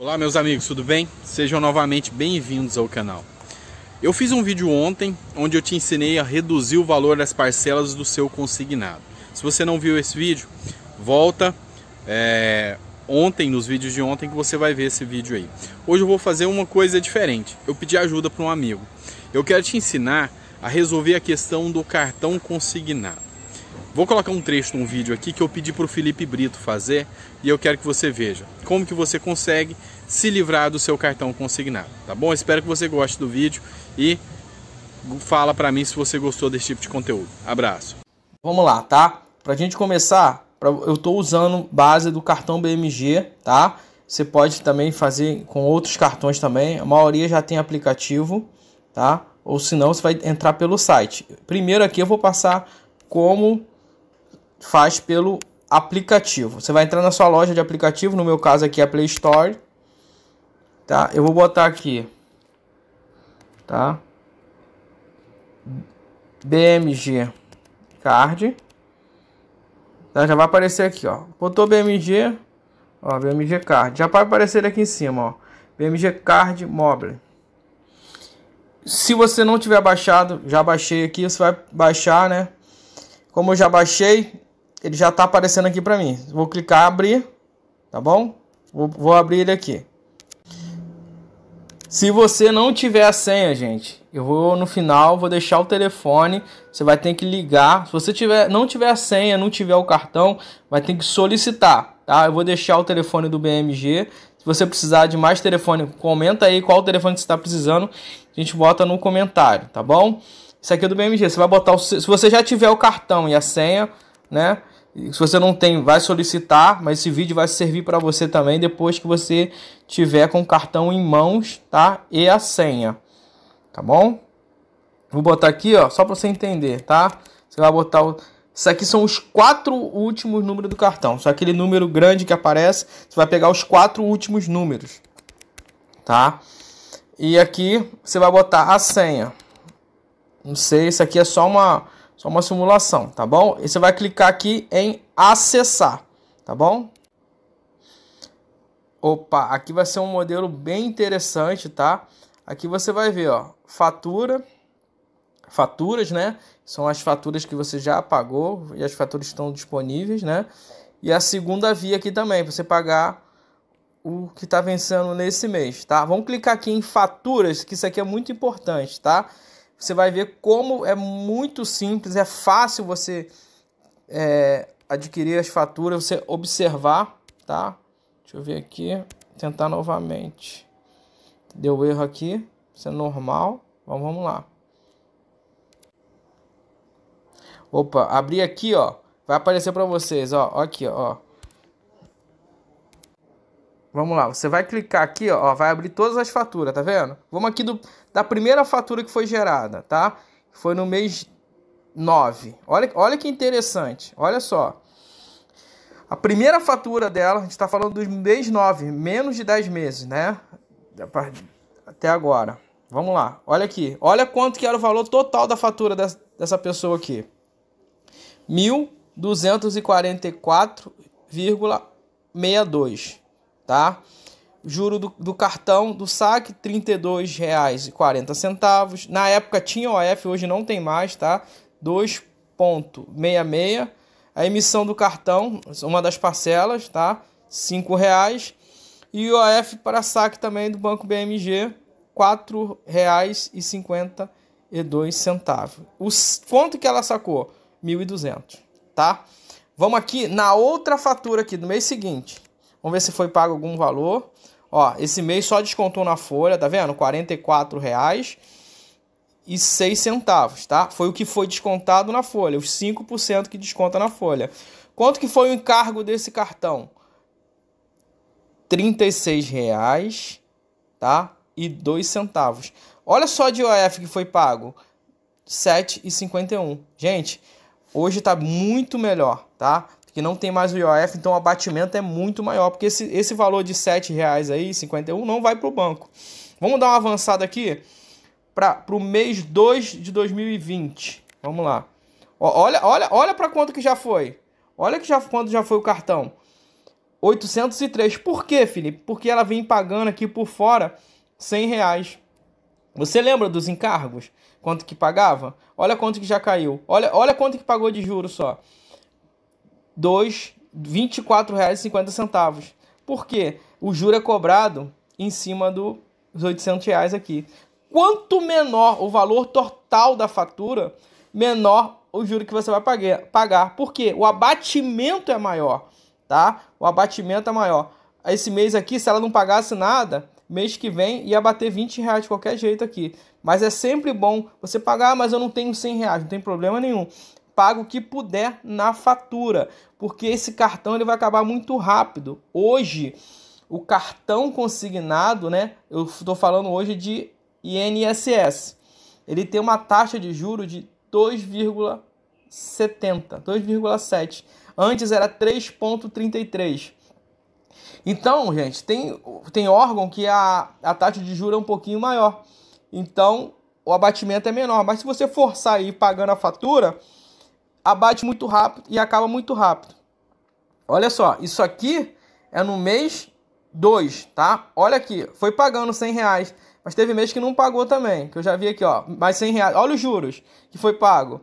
Olá meus amigos, tudo bem? Sejam novamente bem-vindos ao canal. Eu fiz um vídeo ontem onde eu te ensinei a reduzir o valor das parcelas do seu consignado. Se você não viu esse vídeo, volta é, ontem, nos vídeos de ontem, que você vai ver esse vídeo aí. Hoje eu vou fazer uma coisa diferente. Eu pedi ajuda para um amigo. Eu quero te ensinar a resolver a questão do cartão consignado. Vou colocar um trecho de um vídeo aqui que eu pedi para o Felipe Brito fazer e eu quero que você veja como que você consegue se livrar do seu cartão consignado, tá bom? Espero que você goste do vídeo e fala para mim se você gostou desse tipo de conteúdo. Abraço. Vamos lá, tá? Para a gente começar, eu estou usando base do cartão BMG, tá? Você pode também fazer com outros cartões também. A maioria já tem aplicativo, tá? Ou se não, você vai entrar pelo site. Primeiro aqui eu vou passar como faz pelo aplicativo. Você vai entrar na sua loja de aplicativo, no meu caso aqui é a Play Store. Tá? Eu vou botar aqui. Tá? BMG Card. Tá? Já vai aparecer aqui, ó. Botou BMG, ó, BMG Card. Já vai aparecer aqui em cima, ó. BMG Card Mobile. Se você não tiver baixado, já baixei aqui, você vai baixar, né? Como eu já baixei, ele já está aparecendo aqui para mim. Vou clicar abrir, tá bom? Vou, vou abrir ele aqui. Se você não tiver a senha, gente, eu vou no final, vou deixar o telefone, você vai ter que ligar. Se você tiver, não tiver a senha, não tiver o cartão, vai ter que solicitar, tá? Eu vou deixar o telefone do BMG. Se você precisar de mais telefone, comenta aí qual telefone você está precisando, a gente bota no comentário, tá bom? Isso aqui é do BMG, você vai botar o, se você já tiver o cartão e a senha, né? Se você não tem, vai solicitar, mas esse vídeo vai servir para você também depois que você tiver com o cartão em mãos, tá? E a senha, tá bom? Vou botar aqui, ó, só para você entender, tá? Você vai botar o... Isso aqui são os quatro últimos números do cartão. Só aquele número grande que aparece, você vai pegar os quatro últimos números, tá? E aqui você vai botar a senha. Não sei, isso aqui é só uma só uma simulação, tá bom? E você vai clicar aqui em acessar, tá bom? Opa, aqui vai ser um modelo bem interessante, tá? Aqui você vai ver, ó, fatura, faturas, né? São as faturas que você já pagou e as faturas estão disponíveis, né? E a segunda via aqui também, você pagar o que está vencendo nesse mês, tá? Vamos clicar aqui em faturas, que isso aqui é muito importante, tá? você vai ver como é muito simples, é fácil você é, adquirir as faturas, você observar, tá? Deixa eu ver aqui, tentar novamente. Deu erro aqui, isso é normal. Vamos, vamos lá. Opa, abri aqui, ó. Vai aparecer para vocês, ó, aqui, ó. Vamos lá, você vai clicar aqui, ó, vai abrir todas as faturas, tá vendo? Vamos aqui do, da primeira fatura que foi gerada, tá? Foi no mês 9. Olha, olha que interessante, olha só. A primeira fatura dela, a gente está falando dos mês 9, menos de 10 meses, né? Até agora. Vamos lá, olha aqui. Olha quanto que era o valor total da fatura dessa, dessa pessoa aqui. 1.244,62 tá? Juro do, do cartão do saque R$ 32,40. Na época tinha OF, hoje não tem mais, tá? 2,66. A emissão do cartão, uma das parcelas, tá? R$ reais E o OF para saque também do Banco BMG, R$ 4,52. Os quanto que ela sacou? 1.200, tá? Vamos aqui na outra fatura aqui do mês seguinte. Vamos ver se foi pago algum valor. Ó, esse mês só descontou na folha, tá vendo? R$ reais e seis centavos, tá? Foi o que foi descontado na folha, os 5% que desconta na folha. Quanto que foi o encargo desse cartão? R$ reais, tá? E dois centavos. Olha só de IOF que foi pago, R$ 7,51. Gente, hoje tá muito melhor, tá? que não tem mais o IOF, então o abatimento é muito maior, porque esse, esse valor de R$7,51 aí, não vai para o banco. Vamos dar uma avançada aqui para o mês 2 de 2020. Vamos lá. Olha, olha, olha para quanto que já foi. Olha que já, quanto já foi o cartão. 803. Por quê, Felipe? Porque ela vem pagando aqui por fora R$100. reais. Você lembra dos encargos? Quanto que pagava? Olha quanto que já caiu. Olha, olha quanto que pagou de juros só. 2, R$ 24,50. Por quê? O juro é cobrado em cima dos R$ 800 reais aqui. Quanto menor o valor total da fatura, menor o juro que você vai pagar. Por quê? O abatimento é maior, tá? O abatimento é maior. Esse mês aqui, se ela não pagasse nada, mês que vem ia bater 20 reais de qualquer jeito aqui. Mas é sempre bom você pagar, mas eu não tenho 100 reais, não tem problema nenhum paga o que puder na fatura, porque esse cartão ele vai acabar muito rápido. Hoje, o cartão consignado, né? Eu estou falando hoje de INSS. Ele tem uma taxa de juro de 2,70, 2,7. Antes era 3,33. Então, gente, tem, tem órgão que a, a taxa de juro é um pouquinho maior. Então, o abatimento é menor. Mas se você forçar aí pagando a fatura, abate muito rápido e acaba muito rápido. Olha só, isso aqui é no mês 2, tá? Olha aqui, foi pagando 100 reais, mas teve mês que não pagou também, que eu já vi aqui, ó, mais 100 reais. Olha os juros que foi pago.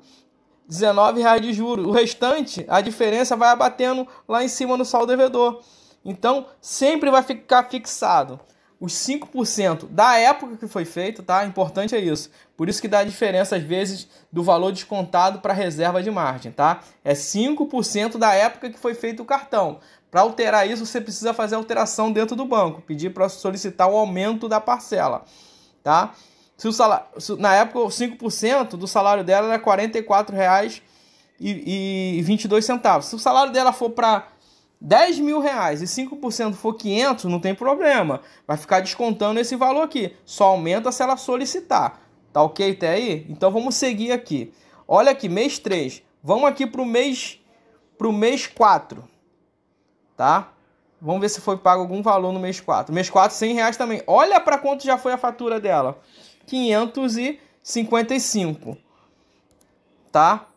19 reais de juros. O restante, a diferença vai abatendo lá em cima no saldo devedor. Então, sempre vai ficar fixado os 5% da época que foi feito, tá? Importante é isso. Por isso que dá a diferença, às vezes, do valor descontado para reserva de margem, tá? É 5% da época que foi feito o cartão. Para alterar isso, você precisa fazer alteração dentro do banco, pedir para solicitar o aumento da parcela, tá? Se o salário, na época, 5% do salário dela era R$ 44,22. E, e centavos. Se o salário dela for para 10 mil reais e 5% for 500, não tem problema. Vai ficar descontando esse valor aqui. Só aumenta se ela solicitar. Tá ok até aí? Então vamos seguir aqui. Olha aqui, mês 3. Vamos aqui para o mês, pro mês 4. Tá? Vamos ver se foi pago algum valor no mês 4. Mês 4, 100 reais também. Olha para quanto já foi a fatura dela. 555. Tá?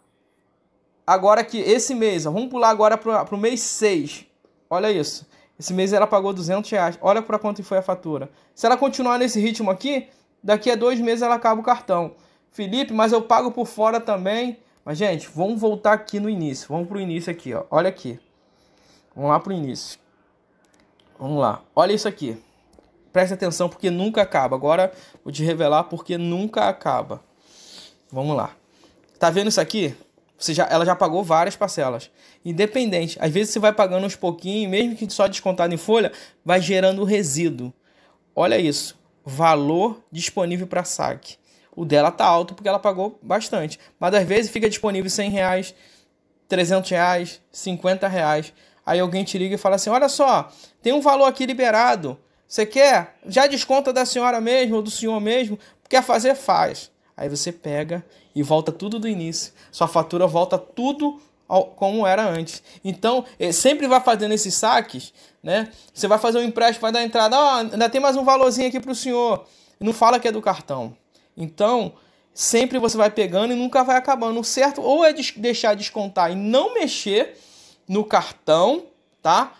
agora que esse mês, ó, vamos pular agora para o mês 6. Olha isso. Esse mês ela pagou 200 reais. Olha para quanto foi a fatura. Se ela continuar nesse ritmo aqui, daqui a dois meses ela acaba o cartão. Felipe, mas eu pago por fora também. Mas, gente, vamos voltar aqui no início. Vamos para o início aqui, ó. Olha aqui. Vamos lá para o início. Vamos lá. Olha isso aqui. Presta atenção porque nunca acaba. Agora vou te revelar porque nunca acaba. Vamos lá. Tá vendo isso aqui? Você já, ela já pagou várias parcelas. Independente. Às vezes você vai pagando uns pouquinhos, mesmo que só descontado em folha, vai gerando resíduo. Olha isso. Valor disponível para saque. O dela tá alto porque ela pagou bastante. Mas às vezes fica disponível 100 reais, 300 reais, 50 reais. Aí alguém te liga e fala assim: Olha só, tem um valor aqui liberado. Você quer? Já desconta da senhora mesmo ou do senhor mesmo? Quer fazer? Faz. Aí você pega e volta tudo do início. Sua fatura volta tudo ao, como era antes. Então, eh, sempre vai fazendo esses saques, né? Você vai fazer um empréstimo, vai dar entrada, ah, ainda tem mais um valorzinho aqui para o senhor. Não fala que é do cartão. Então, sempre você vai pegando e nunca vai acabando. O certo ou é deixar descontar e não mexer no cartão, tá?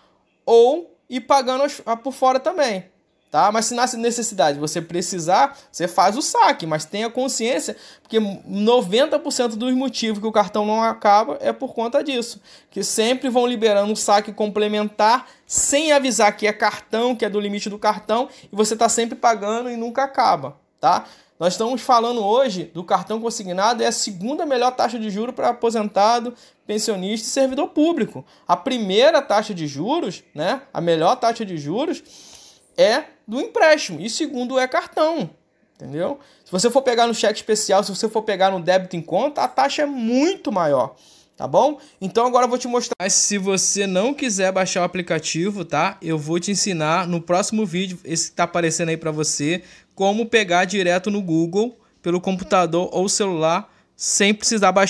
Ou ir pagando por fora também tá? Mas se nasce necessidade, você precisar, você faz o saque, mas tenha consciência, porque 90% dos motivos que o cartão não acaba é por conta disso, que sempre vão liberando um saque complementar sem avisar que é cartão, que é do limite do cartão, e você está sempre pagando e nunca acaba, tá? Nós estamos falando hoje do cartão consignado, é a segunda melhor taxa de juro para aposentado, pensionista e servidor público. A primeira taxa de juros, né, a melhor taxa de juros é do empréstimo e segundo é cartão. Entendeu? Se você for pegar no cheque especial, se você for pegar no débito em conta, a taxa é muito maior. Tá bom? Então agora eu vou te mostrar. Mas se você não quiser baixar o aplicativo, tá? Eu vou te ensinar no próximo vídeo, esse que tá aparecendo aí para você, como pegar direto no Google pelo computador ou celular sem precisar baixar